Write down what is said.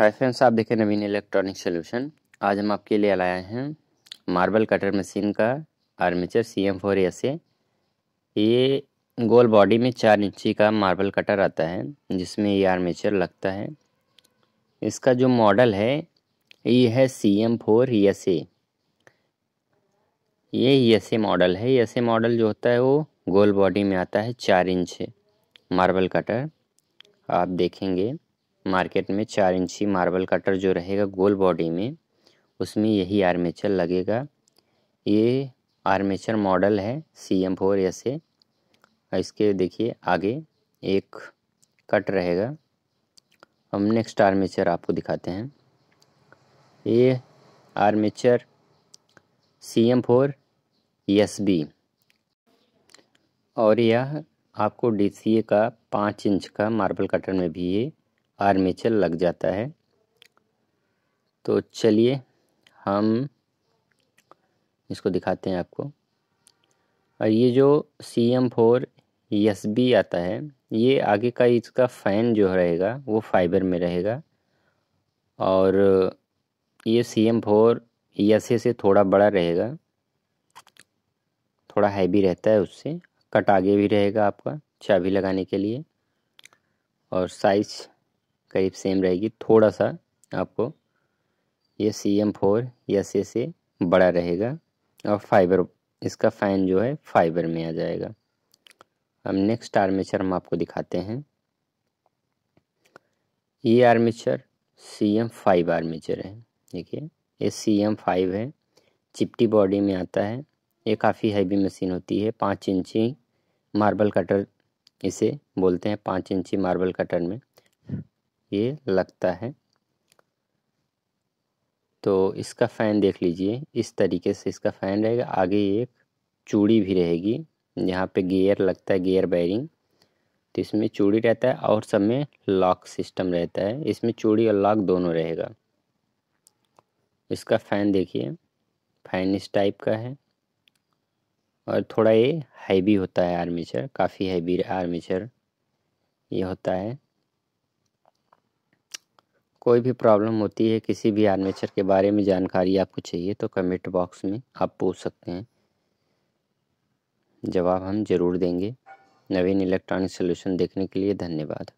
hi friends आप देखें नवीन electronic solution आज हम आपके लिए लाए हैं मार्बल कटर मशीन का armature C M four S ये गोल बॉडी में चार इंची का मार्बल कटर आता है जिसमें ये आर्मेचर लगता है इसका जो मॉडल है ये है C M four S A ये एस ए मॉडल है एस ए मॉडल जो होता है वो गोल बॉडी में आता है चार इंच मार्बल कटर आप देखेंगे मार्केट में चार इंची मार्बल कटर जो रहेगा गोल बॉडी में उसमें यही आर्मेचर लगेगा ये आर्मेचर मॉडल है C M four S A इसके देखिए आगे एक कट रहेगा हम नेक्स्ट आर्मेचर आपको दिखाते हैं ये armature C M four S B और यह आपको डी सी ए का पाँच इंच का मार्बल कटर में भी ये आर्मेचर लग जाता है तो चलिए हम इसको दिखाते हैं आपको और ये जो C M four S B आता है ये आगे का इसका फ़ैन जो रहेगा वो फाइबर में रहेगा और ये सी एम फोर एस से थोड़ा बड़ा रहेगा थोड़ा हैवी रहता है उससे कट आगे भी रहेगा आपका चाबी लगाने के लिए और साइज़ करीब सेम रहेगी थोड़ा सा आपको ये सी एम फोर या से से बड़ा रहेगा और फाइबर इसका फ़ैन जो है फाइबर में आ जाएगा अब नेक्स्ट आर्मेचर हम आपको दिखाते हैं ये armature C M five armature है देखिए ये सी एम फाइव है चिपटी बॉडी में आता है ये काफ़ी हैवी मशीन होती है पाँच इंची मार्बल कटर इसे बोलते हैं पाँच इंची मार्बल कटर में ये लगता है तो इसका फ़ैन देख लीजिए इस तरीके से इसका फ़ैन रहेगा आगे एक चूड़ी भी रहेगी यहाँ पे गियर लगता है गियर बैरिंग तो इसमें चूड़ी रहता है और सब में लॉक सिस्टम रहता है इसमें चूड़ी और लॉक दोनों रहेगा इसका फ़ैन देखिए फ़ैन इस टाइप का है और थोड़ा ये हैवी होता है आर्मीचर काफ़ी हैवी आर्मीचर ये होता है कोई भी प्रॉब्लम होती है किसी भी आर्मेचर के बारे में जानकारी आपको चाहिए तो कमेंट बॉक्स में आप पूछ सकते हैं जवाब हम ज़रूर देंगे नवीन इलेक्ट्रॉनिक सोल्यूशन देखने के लिए धन्यवाद